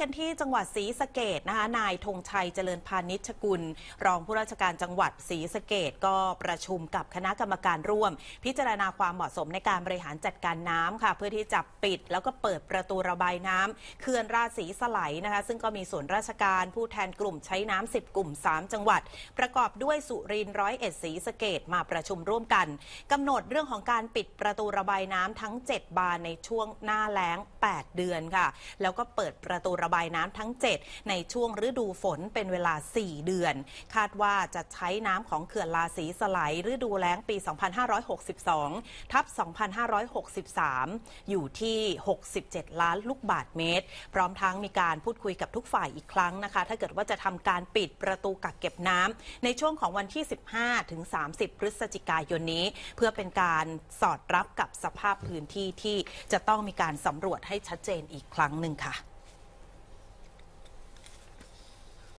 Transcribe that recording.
กันที่จังหวัดศรีสะเกดนะคะ นายธงชัยเจริญพาณิชกุล รองผู้ราชการจังหวัดศรีสะเกดก็ประชุมกับคณะกรรมการร่วม พิจารณาความเหมาะสมในการบริหารจัดการน้ำค่ะเพื่อที่จะปิดแล้วก็เปิดประตูระบายน้ำเขื่อนราศีสไลนะคะ ซึ่งก็มีส่วนราชการผู้แทนกลุ่มใช้น้ำ10 กลุ่ม 3 จังหวัด ประกอบด้วยสุรินทร์ร้อยเอ็ดศรีสะเกดมาประชุมร่วมกันกำหนดเรื่องของการปิดประตูระบายน้ำทั้ง 7 บานในช่วงหน้าแล้ง 8 เดือนค่ะ แล้วก็เปิดประตูระบายน้ำทั้ง 7 ในช่วงฤดูฝนเป็นเวลา 4 เดือน คาดว่าจะใช้น้ำของเขื่อนลาสีสไลฤดูแล้งปี 2562 ทับ 2563 อยู่ที่ 67 ล้านลูกบาทเมตร พร้อมทั้งมีการพูดคุยกับทุกฝ่ายอีกครั้งนะคะ ถ้าเกิดว่าจะทำการปิดประตูกักเก็บน้ำในช่วงของวันที่ 15 ถึง 30 พฤศจิกายนนี้ เพื่อเป็นการสอดรับกับสภาพพื้นที่ที่จะต้องมีการสำรวจให้ชัดเจนอีกครั้งหนึ่งค่ะ